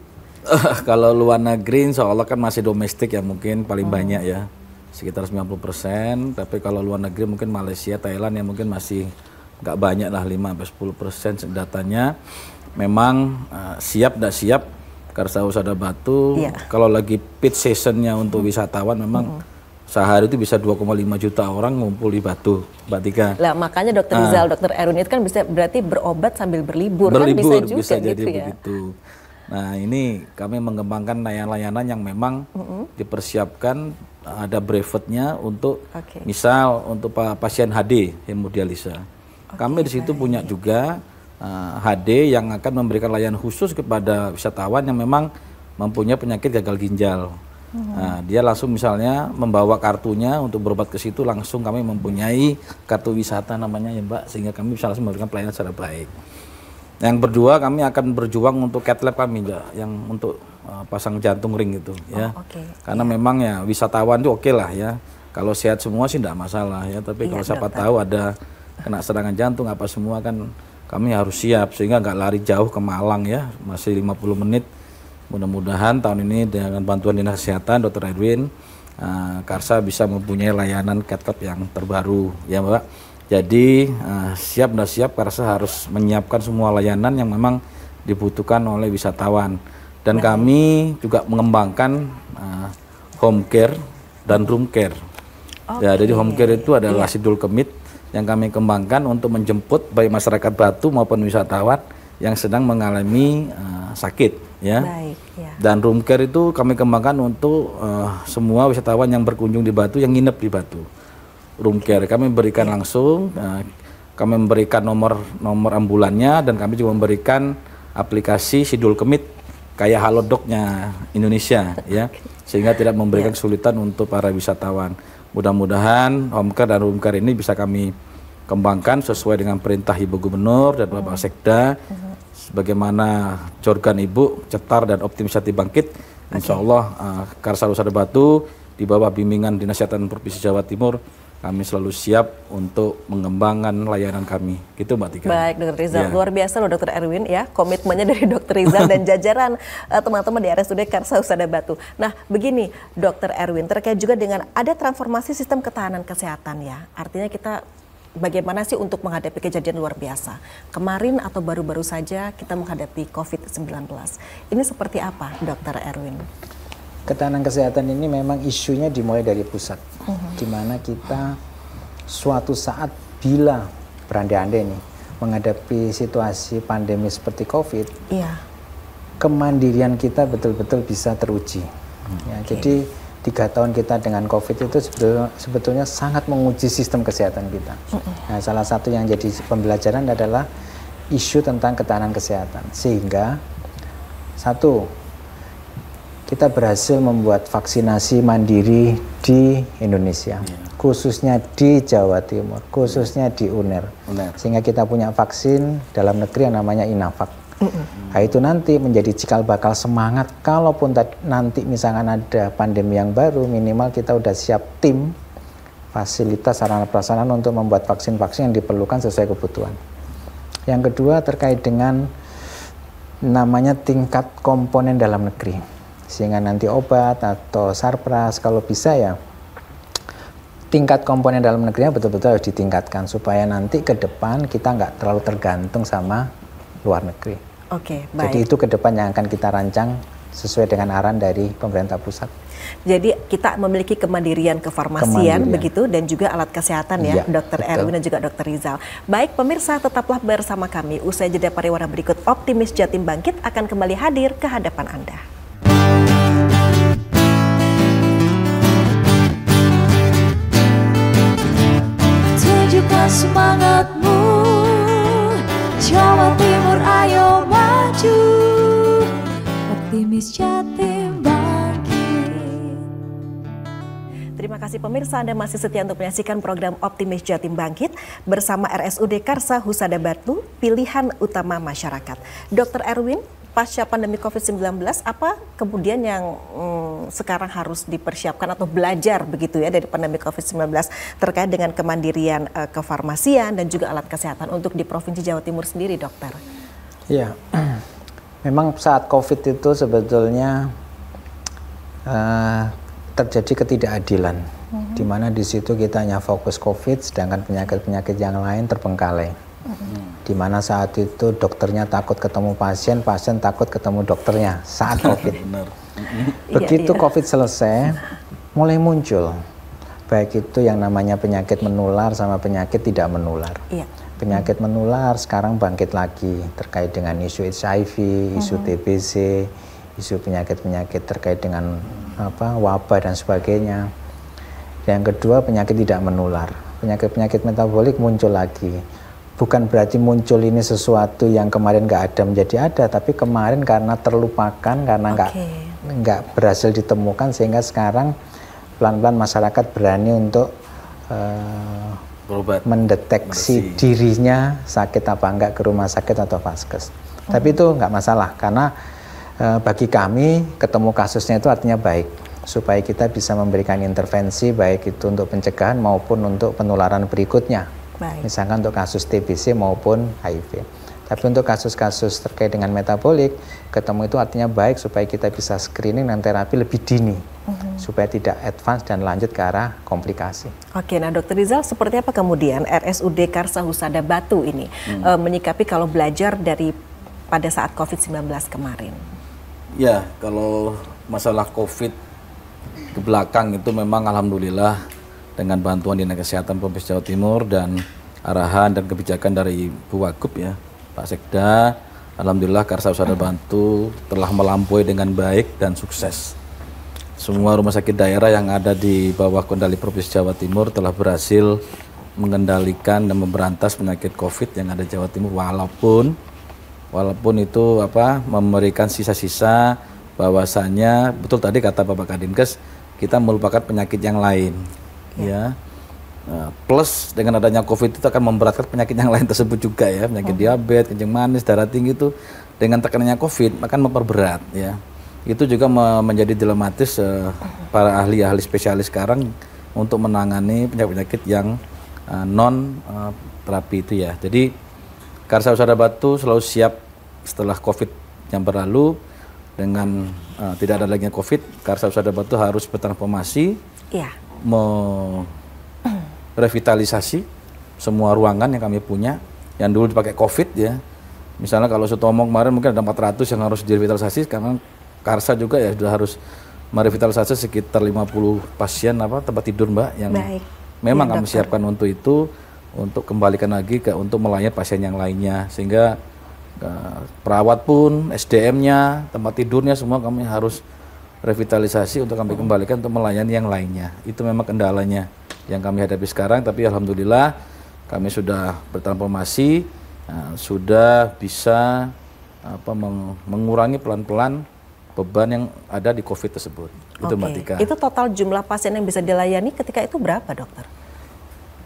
Uh, kalau luar negeri insya Allah kan masih domestik ya mungkin paling hmm. banyak ya sekitar 90 persen tapi kalau luar negeri mungkin Malaysia Thailand yang mungkin masih nggak banyak lah 5-10 persen datanya memang uh, siap tidak siap usada Batu yeah. kalau lagi peak seasonnya untuk hmm. wisatawan memang -hmm sehari itu bisa 2,5 juta orang ngumpul di Batu, Mbak Tika. Lah makanya Dokter nah, Rizal, Dokter Erun itu kan bisa berarti berobat sambil berlibur, berlibur kan bisa juga bisa jadi gitu ya. Begitu. Nah ini kami mengembangkan layanan-layanan yang memang mm -hmm. dipersiapkan ada brevetnya untuk okay. misal untuk pasien HD hemodialisa. Okay, kami di situ punya juga uh, eh, HD yang akan memberikan layanan khusus kepada wisatawan yang memang mempunyai penyakit gagal ginjal. Hmm. Nah, dia langsung misalnya membawa kartunya untuk berobat ke situ langsung kami mempunyai kartu wisata namanya ya Mbak sehingga kami bisa langsung memberikan pelayanan secara baik. Yang berdua kami akan berjuang untuk cat lab kami ya yang untuk uh, pasang jantung ring itu oh, ya. Okay. Karena iya. memang ya wisatawan itu oke okay lah ya. Kalau sehat semua sih tidak masalah ya, tapi iya, kalau siapa dokter. tahu ada kena serangan jantung apa semua kan kami harus siap sehingga nggak lari jauh ke Malang ya, masih 50 menit Mudah-mudahan tahun ini dengan bantuan Dinas Kesehatan Dr. Edwin uh, eh, Karsa bisa mempunyai layanan catlab yang terbaru ya bapak Jadi uh, siap dan siap Karsa harus menyiapkan semua layanan yang memang dibutuhkan oleh wisatawan. Dan kami juga mengembangkan uh, home care dan room care. Okay. Ya, jadi home care itu adalah yeah. sidul kemit yang kami kembangkan untuk menjemput baik masyarakat Batu maupun wisatawan yang sedang mengalami uh, sakit ya. ya. Dan room care itu kami kembangkan untuk uh, semua wisatawan yang berkunjung di Batu yang nginep di Batu. Room care kami berikan ya. langsung uh, kami memberikan nomor nomor ambulannya dan kami juga memberikan aplikasi Sidul Kemit kayak halodoc Indonesia ya. Sehingga tidak memberikan ya. kesulitan untuk para wisatawan. Mudah-mudahan Homecare dan Roomcare ini bisa kami kembangkan sesuai dengan perintah Ibu Gubernur dan Bapak ya. Sekda sebagaimana jorgan ibu cetar dan optimis hati bangkit okay. insya Allah uh, eh, Karsa Nusa Batu di bawah bimbingan Dinas Kesehatan Provinsi Jawa Timur kami selalu siap untuk mengembangkan layanan kami. Gitu Mbak Tika. Baik, Dokter Rizal. Ya. Luar biasa loh Dokter Erwin ya, komitmennya dari Dokter Rizal dan jajaran eh, teman-teman uh, di RSUD Karsa Usada Batu. Nah, begini Dokter Erwin, terkait juga dengan ada transformasi sistem ketahanan kesehatan ya. Artinya kita bagaimana sih untuk menghadapi kejadian luar biasa? Kemarin atau baru-baru saja kita menghadapi COVID-19. Ini seperti apa, Dokter Erwin? Ketahanan kesehatan ini memang isunya dimulai dari pusat, uh mhm. -huh. di mana kita suatu saat bila berandai-andai nih menghadapi situasi pandemi seperti COVID, yeah. kemandirian kita betul-betul bisa teruji. Ya, okay. jadi tiga tahun kita dengan COVID itu sebetulnya, sebetulnya sangat menguji sistem kesehatan kita. Nah, salah satu yang jadi pembelajaran adalah isu tentang ketahanan kesehatan. Sehingga satu, kita berhasil membuat vaksinasi mandiri di Indonesia, yeah. khususnya di Jawa Timur, khususnya di UNER. UNER. Sehingga kita punya vaksin dalam negeri yang namanya Inavac Nah itu nanti menjadi cikal bakal semangat kalaupun nanti misalkan ada pandemi yang baru minimal kita sudah siap tim fasilitas sarana prasarana untuk membuat vaksin-vaksin yang diperlukan sesuai kebutuhan. Yang kedua terkait dengan namanya tingkat komponen dalam negeri. Sehingga nanti obat atau sarpras kalau bisa ya tingkat komponen dalam negerinya betul-betul harus ditingkatkan supaya nanti ke depan kita nggak terlalu tergantung sama luar negeri. Oke, okay, baik. Jadi itu ke depan yang akan kita rancang sesuai dengan arahan dari pemerintah pusat. Jadi kita memiliki kemandirian kefarmasian kemandirian. begitu dan juga alat kesehatan ya, ya Dokter Erwin dan juga Dokter Rizal. Baik pemirsa tetaplah bersama kami usai jeda pariwara berikut Optimis Jatim Bangkit akan kembali hadir ke hadapan Anda. Tunjukkan semangatmu Jawa Timur ayo maju Optimis Jatim Terima kasih pemirsa Anda masih setia untuk menyaksikan program Optimis Jatim Bangkit bersama RSUD Karsa Husada Batu, pilihan utama masyarakat. Dr. Erwin, pasca pandemi COVID-19 apa kemudian yang hmm, sekarang harus dipersiapkan atau belajar begitu ya dari pandemi COVID-19 terkait dengan kemandirian eh, kefarmasian dan juga alat kesehatan untuk di Provinsi Jawa Timur sendiri dokter? Ya, memang saat COVID itu sebetulnya eh, terjadi ketidakadilan mhm. di mana di situ kita hanya fokus COVID sedangkan penyakit-penyakit yang lain terbengkalai. Mm-hmm di mana saat itu dokternya takut ketemu pasien, pasien takut ketemu dokternya saat iya, COVID. Begitu iya, iya. COVID selesai, mulai muncul baik itu yang namanya penyakit menular sama penyakit tidak menular. Penyakit menular sekarang bangkit lagi terkait dengan isu HIV, isu TBC, isu penyakit-penyakit terkait dengan apa wabah dan sebagainya. Yang kedua penyakit tidak menular. Penyakit-penyakit metabolik muncul lagi bukan berarti muncul ini sesuatu yang kemarin nggak ada menjadi ada tapi kemarin karena terlupakan karena nggak okay. nggak berhasil ditemukan sehingga sekarang pelan-pelan masyarakat berani untuk uh, mendeteksi Bersih. dirinya sakit apa enggak ke rumah sakit atau vaskes hmm. tapi itu nggak masalah karena uh, bagi kami ketemu kasusnya itu artinya baik supaya kita bisa memberikan intervensi baik itu untuk pencegahan maupun untuk penularan berikutnya Baik. misalkan untuk kasus TBC maupun HIV. Tapi untuk kasus-kasus terkait dengan metabolik, ketemu itu artinya baik supaya kita bisa screening dan terapi lebih dini, mm-hmm. supaya tidak advance dan lanjut ke arah komplikasi. Oke, nah Dokter Rizal, seperti apa kemudian RSUD Karsa Husada Batu ini mm. e, menyikapi kalau belajar dari pada saat COVID-19 kemarin? Ya, kalau masalah COVID ke belakang itu memang alhamdulillah dengan bantuan Dinas Kesehatan Provinsi Jawa Timur dan arahan dan kebijakan dari Bu Wagub ya Pak Sekda Alhamdulillah Karsa Usada Bantu telah melampaui dengan baik dan sukses semua rumah sakit daerah yang ada di bawah kendali Provinsi Jawa Timur telah berhasil mengendalikan dan memberantas penyakit COVID yang ada di Jawa Timur walaupun walaupun itu apa memberikan sisa-sisa bahwasannya betul tadi kata Bapak Kadinkes kita melupakan penyakit yang lain ya. ya. Nah, plus dengan adanya COVID itu akan memberatkan penyakit yang lain tersebut juga ya, penyakit hmm. diabetes, kencing manis, darah tinggi itu dengan tekanannya COVID akan memperberat ya. Itu juga me menjadi dilematis uh, para ahli-ahli spesialis sekarang untuk menangani penyakit-penyakit yang uh, non uh, terapi itu ya. Jadi Karsa Usada Batu selalu siap setelah COVID yang berlalu dengan uh, tidak ada lagi COVID, Karsa Usada Batu harus bertransformasi. Iya merevitalisasi semua ruangan yang kami punya yang dulu dipakai covid ya misalnya kalau Sutomo kemarin mungkin ada 400 yang harus direvitalisasi karena Karsa juga ya sudah harus merevitalisasi sekitar 50 pasien apa tempat tidur mbak yang Baik. memang ya, kami dokter. siapkan untuk itu untuk kembalikan lagi ke untuk melayani pasien yang lainnya sehingga uh, perawat pun SDM-nya tempat tidurnya semua kami harus revitalisasi untuk kami kembalikan untuk melayani yang lainnya. Itu memang kendalanya yang kami hadapi sekarang. Tapi alhamdulillah kami sudah bertransformasi, uh, sudah bisa apa mengurangi pelan-pelan beban yang ada di COVID tersebut. Itu Mbak Tika. Itu total jumlah pasien yang bisa dilayani ketika itu berapa dokter?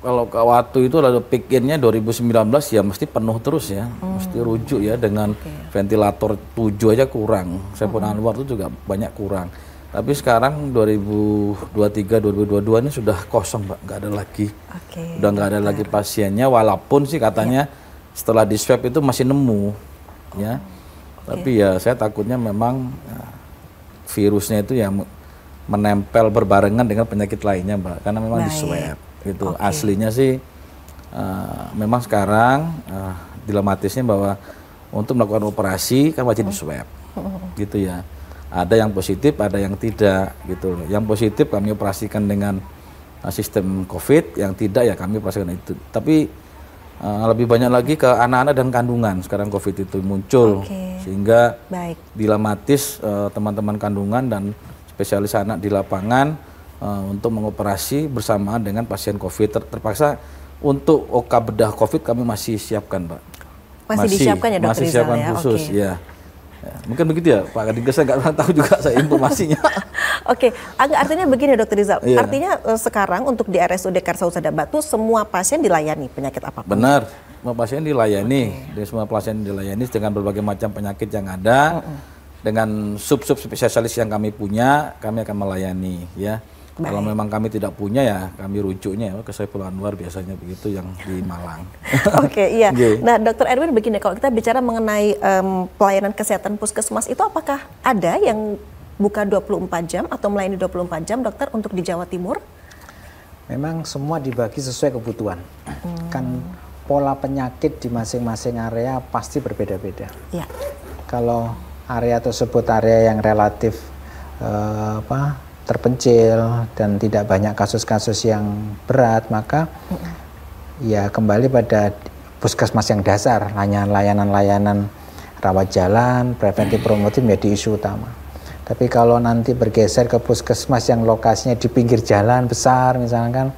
kalau waktu itu lalu pikirnya 2019 ya mesti penuh terus ya, hmm. mesti rujuk ya dengan okay. ventilator 7 aja kurang. Saya pun hmm. Anwar juga banyak kurang. Tapi sekarang 2023 2022 ini sudah kosong, Pak nggak ada lagi. Okay. Udah nggak ada lagi nah. pasiennya walaupun sih katanya ya. setelah di swab itu masih nemu. Ya. Oh. Ya. Okay. Tapi ya saya takutnya memang ya, virusnya itu yang menempel berbarengan dengan penyakit lainnya, Mbak. Karena memang di swab gitu okay. aslinya sih uh, memang sekarang uh, dilematisnya bahwa untuk melakukan operasi kan wajib di swab gitu ya ada yang positif ada yang tidak gitu yang positif kami operasikan dengan uh, sistem covid yang tidak ya kami operasikan itu tapi uh, lebih banyak lagi ke anak-anak dan kandungan sekarang covid itu muncul okay. sehingga Baik. dilematis teman-teman uh, teman -teman kandungan dan spesialis anak di lapangan Eh, untuk mengoperasi bersamaan dengan pasien COVID. Ter terpaksa untuk OK bedah COVID kami masih siapkan, Pak. Masih, masih disiapkan ya, Dokter Masih siapkan ya? khusus, okay. ya. ya. Mungkin begitu ya, Pak Kadinker. Saya nggak tahu juga saya informasinya. Oke, okay. artinya begini Dokter Rizal. Yeah. Artinya eh, sekarang untuk di RSUD Sada Batu semua pasien dilayani penyakit apa? Benar, semua pasien dilayani. Okay. semua pasien dilayani dengan berbagai macam penyakit yang ada. Mm -mm. Dengan sub-sub spesialis yang kami punya, kami akan melayani ya. Baik. Kalau memang kami tidak punya ya kami rujuknya ya oh, ke Saiful Anwar biasanya begitu yang di Malang. Oke, okay, iya. Yeah. Gitu. Nah, Dokter Erwin begini kalau kita bicara mengenai um, pelayanan kesehatan puskesmas itu apakah ada yang buka 24 jam atau melayani 24 jam dokter untuk di Jawa Timur? Memang semua dibagi sesuai kebutuhan. Hmm. Kan pola penyakit di masing-masing area pasti berbeda-beda. Yeah. Kalau area tersebut area yang relatif uh, apa terpencil dan tidak banyak kasus-kasus yang berat, maka ya kembali pada puskesmas yang dasar, hanya layanan-layanan rawat jalan, preventif promotif menjadi isu utama. Tapi kalau nanti bergeser ke puskesmas yang lokasinya di pinggir jalan besar misalkan,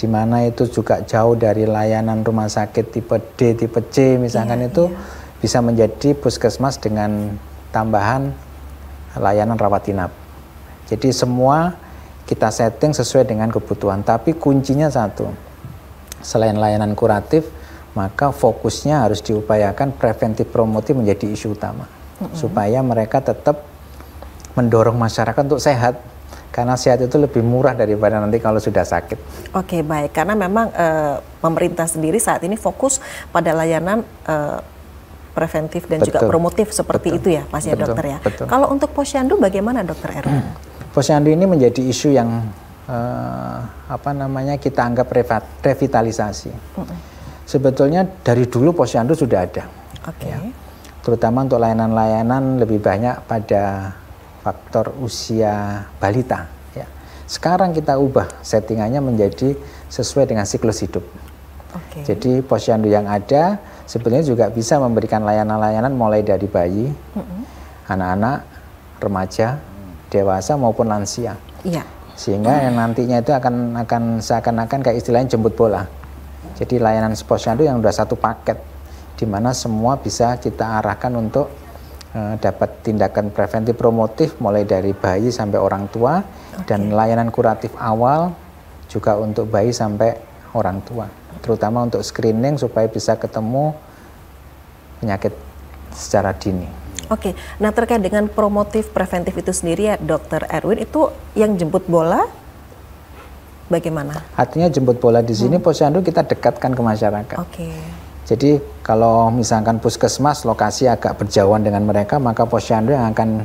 di mana itu juga jauh dari layanan rumah sakit tipe D, tipe C misalkan yeah, itu yeah. bisa menjadi puskesmas dengan tambahan layanan rawat inap. Jadi semua kita setting sesuai dengan kebutuhan. Tapi kuncinya satu, selain layanan kuratif, maka fokusnya harus diupayakan preventif promotif menjadi isu utama. Mm-hmm. Supaya mereka tetap mendorong masyarakat untuk sehat. Karena sehat itu lebih murah daripada nanti kalau sudah sakit. Oke okay, baik, karena memang e, pemerintah sendiri saat ini fokus pada layanan e, preventif dan betul, juga promotif seperti betul, itu ya, Mas ya dokter ya. Betul. Kalau untuk posyandu bagaimana dokter Erwin? posyandu ini menjadi isu yang uh, apa namanya kita anggap revitalisasi. Sebetulnya dari dulu posyandu sudah ada, okay. ya. terutama untuk layanan-layanan lebih banyak pada faktor usia balita. Ya. Sekarang kita ubah settingannya menjadi sesuai dengan siklus hidup. Okay. Jadi posyandu yang ada sebetulnya juga bisa memberikan layanan-layanan mulai dari bayi, anak-anak, mm -hmm. remaja, dewasa maupun lansia. Iya. Sehingga yang nantinya itu akan akan seakan-akan kayak istilahnya jemput bola. Jadi layanan sposnya itu yang sudah satu paket di mana semua bisa kita arahkan untuk uh, dapat tindakan preventif promotif mulai dari bayi sampai orang tua okay. dan layanan kuratif awal juga untuk bayi sampai orang tua terutama untuk screening supaya bisa ketemu penyakit secara dini. Oke, okay. nah terkait dengan promotif preventif itu sendiri ya dokter Erwin itu yang jemput bola bagaimana? Artinya jemput bola di sini hmm. posyandu kita dekatkan ke masyarakat. Oke. Okay. Jadi kalau misalkan puskesmas lokasi agak berjauhan dengan mereka maka posyandu yang akan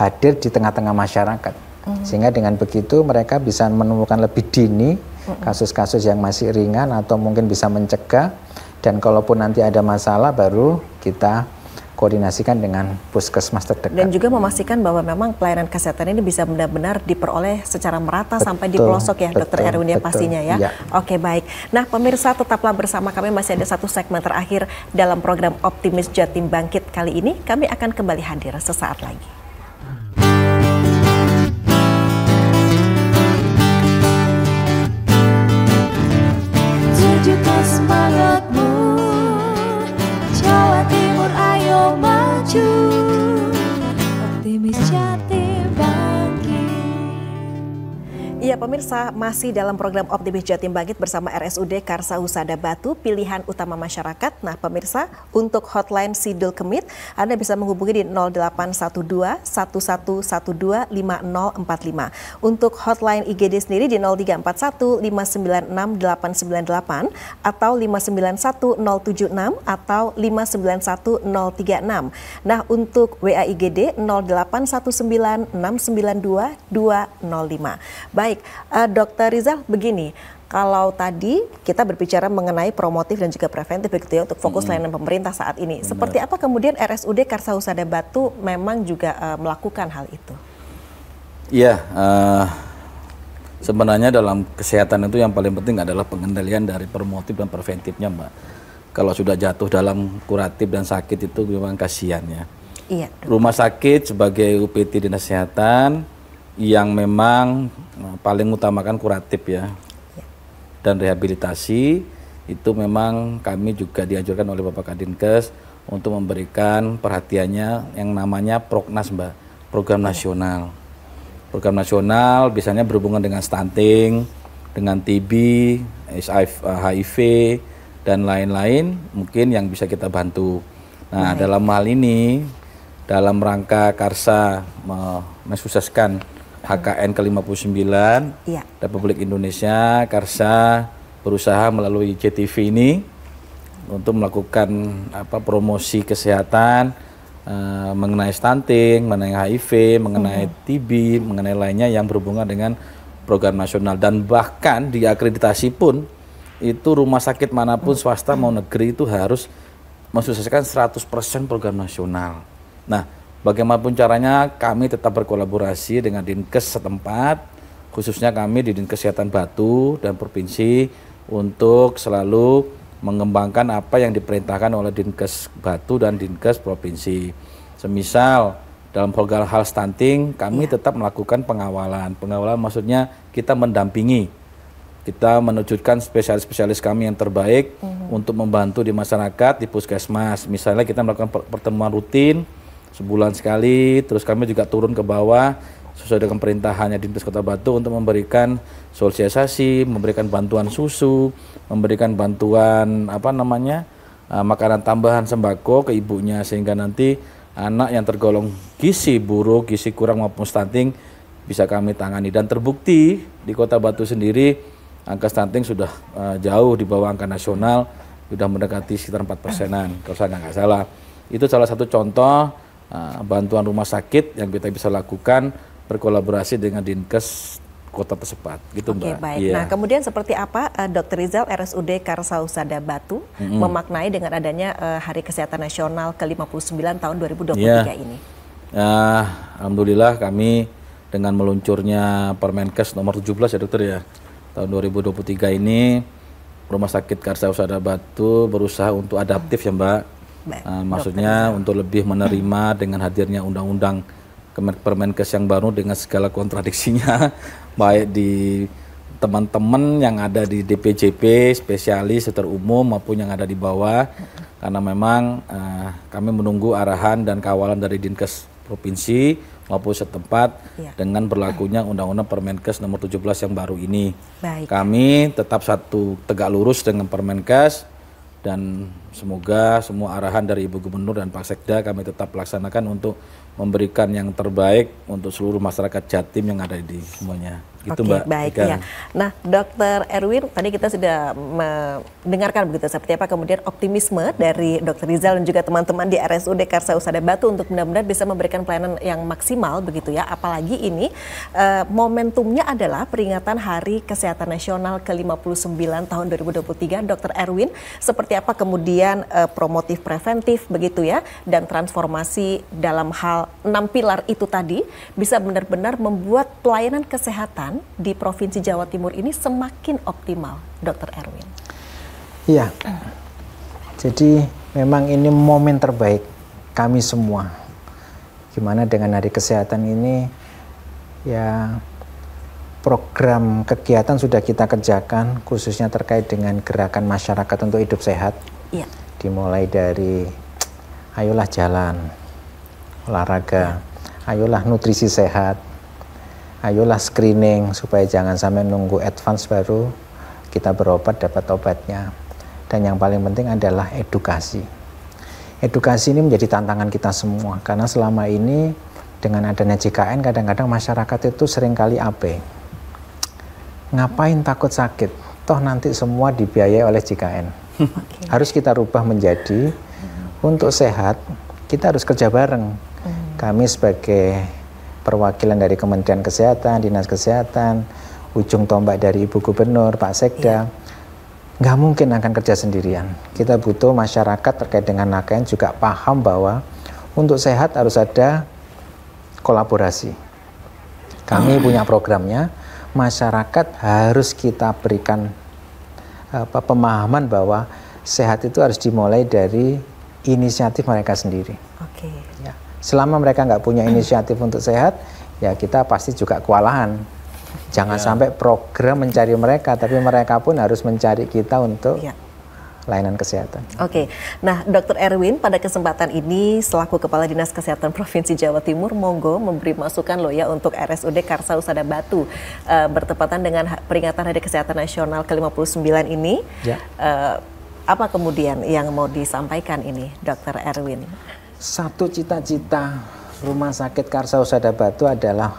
hadir di tengah-tengah masyarakat. Hmm. Sehingga dengan begitu mereka bisa menemukan lebih dini hmm. kasus-kasus yang masih ringan atau mungkin bisa mencegah dan kalaupun nanti ada masalah baru kita koordinasikan dengan puskesmas terdekat. Dan juga memastikan bahwa memang pelayanan kesehatan ini bisa benar-benar diperoleh secara merata betul, sampai di pelosok ya, betul, Dokter Erwin ya pastinya ya. ya. Oke baik. Nah pemirsa tetaplah bersama kami masih ada satu segmen terakhir dalam program Optimis Jatim Bangkit kali ini. Kami akan kembali hadir sesaat lagi. semangatmu Jawa Timur maju Optimis jati Iya pemirsa, masih dalam program Optimis Jatim Bangkit bersama RSUD Karsa Husada Batu, pilihan utama masyarakat. Nah pemirsa, untuk hotline Sidul Kemit, Anda bisa menghubungi di 0812 1112 5045. Untuk hotline IGD sendiri di 0341 596 898 atau 591 076 atau 591 036. Nah untuk WA IGD 0819 692 205. Baik, Baik, uh, Dokter Rizal begini, kalau tadi kita berbicara mengenai promotif dan juga preventif begitu ya untuk fokus -hmm. layanan pemerintah saat ini. Benar. Seperti apa kemudian RSUD Husada Batu memang juga uh, melakukan hal itu? Iya, uh, sebenarnya dalam kesehatan itu yang paling penting adalah pengendalian dari promotif dan preventifnya, Mbak. Kalau sudah jatuh dalam kuratif dan sakit itu memang kasihan ya. Iya. Rumah sakit sebagai UPT Dinas Kesehatan yang memang Nah, paling utamakan kuratif ya. Dan rehabilitasi itu memang kami juga dianjurkan oleh Bapak Kadinkes untuk memberikan perhatiannya yang namanya Prognas, Mbak, program nasional. Program nasional biasanya berhubungan dengan stunting, dengan TB, HIV, dan lain-lain mungkin yang bisa kita bantu. Nah, dalam hal ini dalam rangka Karsa mensukseskan HKN ke-59 ya. Republik Indonesia Karsa berusaha melalui JTV ini untuk melakukan apa promosi kesehatan uh, mengenai stunting, mengenai HIV, mengenai hmm. TB, mengenai lainnya yang berhubungan dengan program nasional dan bahkan diakreditasi pun itu rumah sakit manapun hmm. swasta hmm. mau negeri itu harus mensukseskan 100% program nasional. Nah, bagaimanapun caranya kami tetap berkolaborasi dengan Dinkes setempat, khususnya kami di Dinkes Kesehatan Batu dan Provinsi untuk selalu mengembangkan apa yang diperintahkan oleh Dinkes Batu dan Dinkes Provinsi. Semisal dalam program hal stunting kami iya. tetap melakukan pengawalan. Pengawalan maksudnya kita mendampingi. Kita menunjukkan spesialis-spesialis kami yang terbaik mm -hmm. untuk membantu di masyarakat, di puskesmas. Misalnya kita melakukan pertemuan rutin, sebulan sekali terus kami juga turun ke bawah sesuai dengan perintahannya di Kota Batu untuk memberikan sosialisasi, memberikan bantuan susu, memberikan bantuan apa namanya eh, makanan tambahan sembako ke ibunya sehingga nanti anak yang tergolong gizi buruk, gizi kurang maupun stunting bisa kami tangani dan terbukti di Kota Batu sendiri angka stunting sudah eh, jauh di bawah angka nasional sudah mendekati sekitar 4 persenan kalau saya nggak salah itu salah satu contoh Ah, bantuan rumah sakit yang kita bisa lakukan berkolaborasi dengan Dinkes kota tersebut gitu Oke, okay, baik. Yeah. Nah kemudian seperti apa uh, eh, Dr. Rizal RSUD Usada Batu mm-hmm. memaknai dengan adanya uh, Hari Kesehatan Nasional ke-59 tahun 2023 yeah. Iya. ini? Uh, Alhamdulillah kami dengan meluncurnya Permenkes nomor 17 ya dokter ya tahun 2023 ini Rumah Sakit Usada Batu berusaha untuk adaptif ya mbak uh, maksudnya dokter. untuk lebih menerima dengan hadirnya undang-undang Permenkes yang baru dengan segala kontradiksinya baik di teman-teman yang ada di DPJP spesialis terumum umum maupun yang ada di bawah karena memang uh, kami menunggu arahan dan kawalan dari Dinkes provinsi maupun setempat ya. dengan berlakunya Undang-Undang Permenkes nomor 17 yang baru ini. Baik. Kami tetap satu tegak lurus dengan Permenkes dan semoga semua arahan dari Ibu Gubernur dan Pak Sekda kami tetap laksanakan untuk memberikan yang terbaik untuk seluruh masyarakat Jatim yang ada di semuanya. Gitu Oke, Mbak. Baik ya. Nah, Dokter Erwin, tadi kita sudah mendengarkan begitu seperti apa kemudian optimisme dari Dokter Rizal dan juga teman-teman di RSUD Karsa Usada Batu untuk benar-benar bisa memberikan pelayanan yang maksimal begitu ya. Apalagi ini uh, momentumnya adalah peringatan Hari Kesehatan Nasional ke-59 tahun 2023. Dokter Erwin, seperti apa kemudian uh, promotif preventif begitu ya dan transformasi dalam hal enam pilar itu tadi bisa benar-benar membuat pelayanan kesehatan kesehatan di Provinsi Jawa Timur ini semakin optimal, Dr. Erwin? Iya, jadi memang ini momen terbaik kami semua. Gimana dengan Hari Kesehatan ini, ya program kegiatan sudah kita kerjakan, khususnya terkait dengan gerakan masyarakat untuk hidup sehat. Iya. Dimulai dari, ayolah jalan, olahraga, iya. ayolah nutrisi sehat, ayolah screening supaya jangan sampai nunggu advance baru kita berobat dapat obatnya. Dan yang paling penting adalah edukasi. Edukasi ini menjadi tantangan kita semua karena selama ini dengan adanya JKN kadang-kadang masyarakat itu seringkali ape. Ngapain takut sakit? Toh nanti semua dibiayai oleh JKN. Okay. Harus kita rubah menjadi hmm. untuk sehat kita harus kerja bareng. Hmm. Kami sebagai perwakilan dari Kementerian Kesehatan, Dinas Kesehatan, ujung tombak dari Ibu Gubernur, Pak Sekda. nggak iya. nggak mungkin akan kerja sendirian. Kita butuh masyarakat terkait dengan nakes juga paham bahwa untuk sehat harus ada kolaborasi. Kami ah. punya programnya, masyarakat harus kita berikan apa, pemahaman bahwa sehat itu harus dimulai dari inisiatif mereka sendiri. Oke. Okay. Selama mereka nggak punya inisiatif untuk sehat, ya kita pasti juga kewalahan. Jangan ya. sampai program mencari mereka, tapi mereka pun harus mencari kita untuk ya layanan kesehatan. Oke, okay. nah Dokter Erwin pada kesempatan ini selaku Kepala Dinas Kesehatan Provinsi Jawa Timur, monggo memberi masukan loh ya untuk RSUD Karsa Usada Batu uh, bertepatan dengan peringatan Hari Kesehatan Nasional ke-59 ini. Ya. Uh, apa kemudian yang mau disampaikan ini, Dokter Erwin? satu cita-cita rumah sakit Usada Batu adalah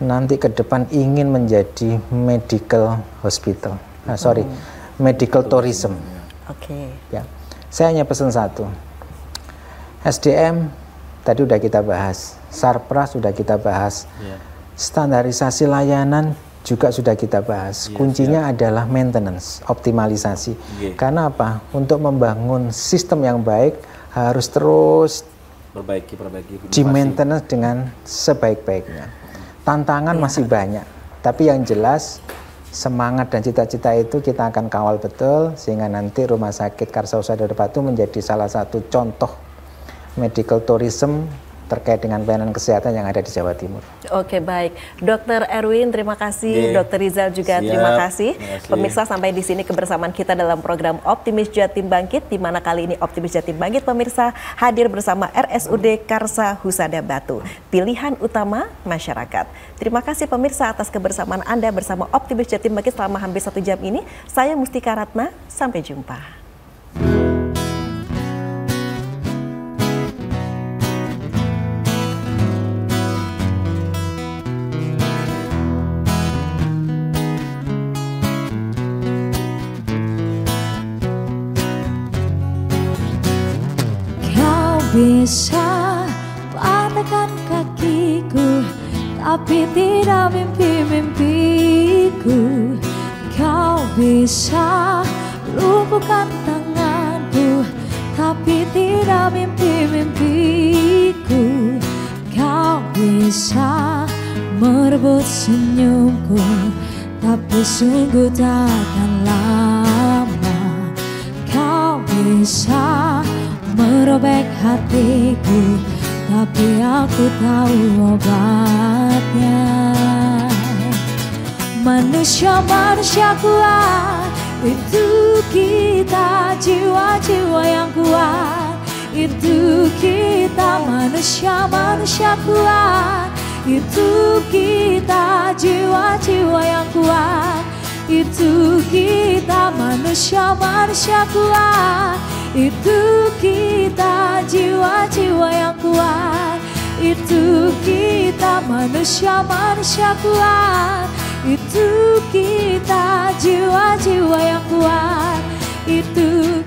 nanti ke depan ingin menjadi medical hospital. Nah, sorry, hmm. medical tourism. Oke. Okay. Ya, saya hanya pesan satu. SDM tadi sudah kita bahas, Sarpra ya. sudah kita bahas, yeah. standarisasi layanan juga sudah kita bahas. Yeah, Kuncinya yeah. adalah maintenance, optimalisasi. Yeah. Karena apa? Untuk membangun sistem yang baik harus terus perbaiki perbaiki di maintenance dengan sebaik-baiknya. Tantangan iya. masih banyak, tapi yang jelas semangat dan cita-cita itu kita akan kawal betul sehingga nanti Rumah Sakit Karsa Usada Batu menjadi salah satu contoh medical tourism terkait dengan pelayanan kesehatan yang ada di Jawa Timur. Oke baik, Dokter Erwin terima kasih, Dokter Rizal juga Siap. terima kasih. terima kasih. Pemirsa sampai di sini kebersamaan kita dalam program Optimis Jatim Bangkit, di mana kali ini Optimis Jatim Bangkit pemirsa hadir bersama RSUD Karsa Husada Batu, pilihan utama masyarakat. Terima kasih pemirsa atas kebersamaan Anda bersama Optimis Jatim Bangkit selama hampir satu jam ini. Saya Mustika Ratna, sampai jumpa. bisa patahkan kakiku Tapi tidak mimpi-mimpiku Kau bisa lumpuhkan tanganku Tapi tidak mimpi-mimpiku Kau bisa merebut senyumku Tapi sungguh takkan lama Kau bisa merobek hatiku Tapi aku tahu obatnya Manusia-manusia kuat Itu kita jiwa-jiwa yang kuat Itu kita manusia-manusia kuat Itu kita jiwa-jiwa yang kuat Itu kita manusia-manusia kuat itu kita jiwa-jiwa yang kuat Itu kita manusia-manusia kuat Itu kita jiwa-jiwa yang kuat Itu